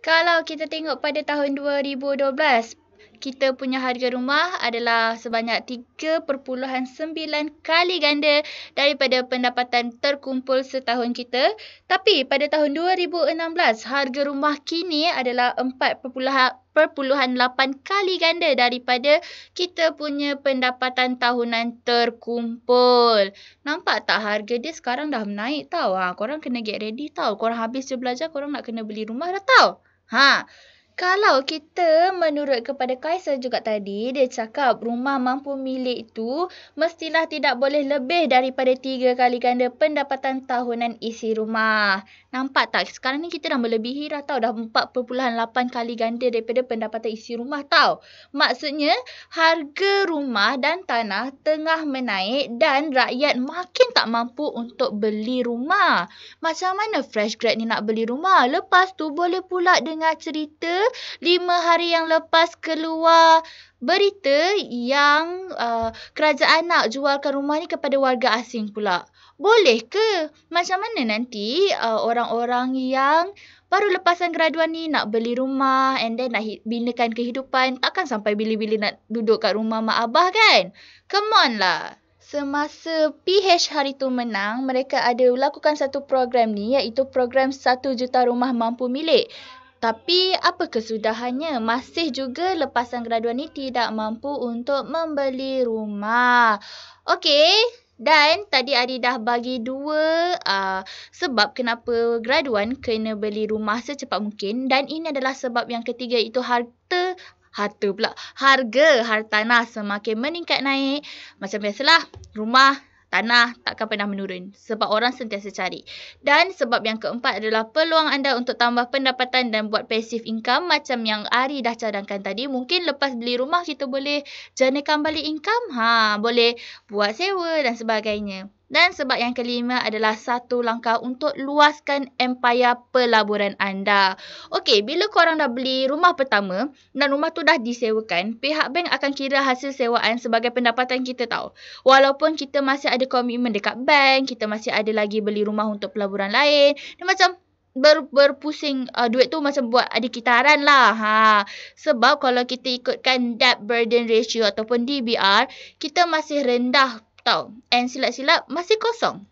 Kalau kita tengok pada tahun 2012, kita punya harga rumah adalah sebanyak 3.9 kali ganda daripada pendapatan terkumpul setahun kita. Tapi pada tahun 2016, harga rumah kini adalah 4.8 kali ganda daripada kita punya pendapatan tahunan terkumpul. Nampak tak harga dia sekarang dah naik tau. Ha, korang kena get ready tau. Korang habis je belajar, korang nak kena beli rumah dah tau. 哈。Kalau kita menurut kepada Kaiser juga tadi, dia cakap rumah mampu milik itu mestilah tidak boleh lebih daripada tiga kali ganda pendapatan tahunan isi rumah. Nampak tak? Sekarang ni kita dah melebihi dah tau. Dah 4.8 kali ganda daripada pendapatan isi rumah tau. Maksudnya, harga rumah dan tanah tengah menaik dan rakyat makin tak mampu untuk beli rumah. Macam mana fresh grad ni nak beli rumah? Lepas tu boleh pula dengar cerita lima hari yang lepas keluar berita yang uh, kerajaan nak jualkan rumah ni kepada warga asing pula. Boleh ke? Macam mana nanti uh, orang-orang yang baru lepasan graduan ni nak beli rumah and then nak hi- binakan kehidupan takkan sampai bila-bila nak duduk kat rumah mak abah kan? Come on lah. Semasa PH hari tu menang, mereka ada lakukan satu program ni iaitu program 1 juta rumah mampu milik. Tapi apa kesudahannya? Masih juga lepasan graduan ni tidak mampu untuk membeli rumah. Okey, dan tadi Adi dah bagi dua uh, sebab kenapa graduan kena beli rumah secepat mungkin dan ini adalah sebab yang ketiga itu harta harta pula. Harga hartanah semakin meningkat naik. Macam biasalah, rumah tanah takkan pernah menurun sebab orang sentiasa cari. Dan sebab yang keempat adalah peluang anda untuk tambah pendapatan dan buat passive income macam yang Ari dah cadangkan tadi. Mungkin lepas beli rumah kita boleh jenakan balik income. Ha, boleh buat sewa dan sebagainya. Dan sebab yang kelima adalah satu langkah untuk luaskan empire pelaburan anda. Okey, bila korang dah beli rumah pertama dan rumah tu dah disewakan, pihak bank akan kira hasil sewaan sebagai pendapatan kita tahu. Walaupun kita masih ada komitmen dekat bank, kita masih ada lagi beli rumah untuk pelaburan lain. Dan macam Ber, berpusing uh, duit tu macam buat ada kitaran lah ha. Sebab kalau kita ikutkan debt burden ratio ataupun DBR Kita masih rendah tau. And silap-silap masih kosong.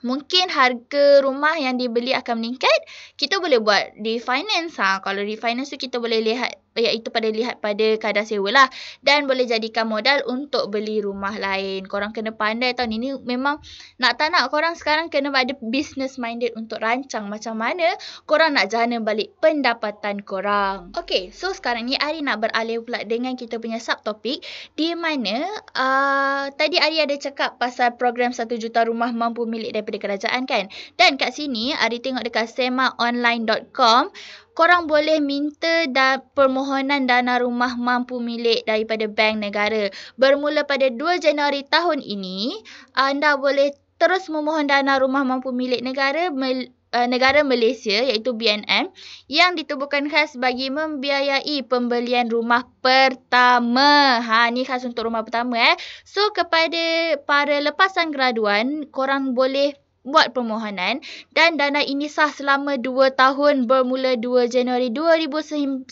Mungkin harga rumah yang dibeli akan meningkat. Kita boleh buat refinance ha. Kalau refinance tu kita boleh lihat iaitu pada lihat pada kadar sewa lah dan boleh jadikan modal untuk beli rumah lain. Korang kena pandai tahun ini memang nak tak nak korang sekarang kena ada business minded untuk rancang macam mana korang nak jana balik pendapatan korang. Okay, so sekarang ni Ari nak beralih pula dengan kita punya subtopik di mana uh, tadi Ari ada cakap pasal program 1 juta rumah mampu milik daripada kerajaan kan dan kat sini Ari tengok dekat semaonline.com korang boleh minta da- permohonan dana rumah mampu milik daripada bank negara. Bermula pada 2 Januari tahun ini, anda boleh terus memohon dana rumah mampu milik negara mel- eh, negara Malaysia iaitu BNM yang ditubuhkan khas bagi membiayai pembelian rumah pertama. Ha ni khas untuk rumah pertama eh. So kepada para lepasan graduan, korang boleh buat permohonan dan dana ini sah selama 2 tahun bermula 2 Januari 2019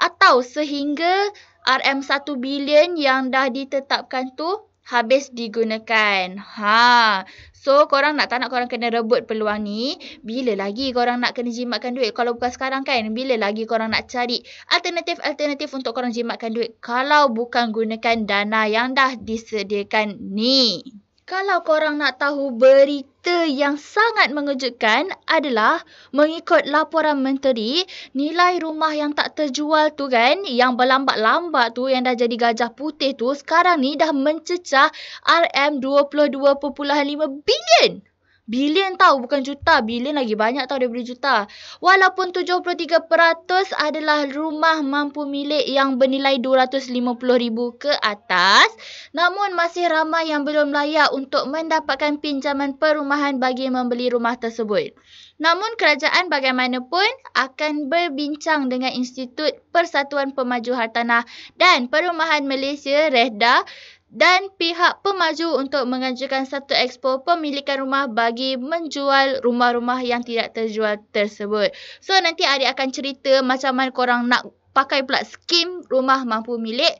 atau sehingga RM1 bilion yang dah ditetapkan tu habis digunakan. Ha. So korang nak tak nak korang kena rebut peluang ni. Bila lagi korang nak kena jimatkan duit? Kalau bukan sekarang kan? Bila lagi korang nak cari alternatif-alternatif untuk korang jimatkan duit? Kalau bukan gunakan dana yang dah disediakan ni. Kalau korang nak tahu berita yang sangat mengejutkan adalah mengikut laporan menteri, nilai rumah yang tak terjual tu kan, yang berlambat-lambat tu yang dah jadi gajah putih tu sekarang ni dah mencecah RM22.5 bilion bilion tau bukan juta bilion lagi banyak tau daripada juta walaupun 73% adalah rumah mampu milik yang bernilai 250,000 ke atas namun masih ramai yang belum layak untuk mendapatkan pinjaman perumahan bagi membeli rumah tersebut namun kerajaan bagaimanapun akan berbincang dengan Institut Persatuan Pemaju Hartanah dan Perumahan Malaysia Rehda dan pihak pemaju untuk menganjurkan satu expo pemilikan rumah bagi menjual rumah-rumah yang tidak terjual tersebut. So nanti Adik akan cerita macam mana korang nak pakai pula skim rumah mampu milik.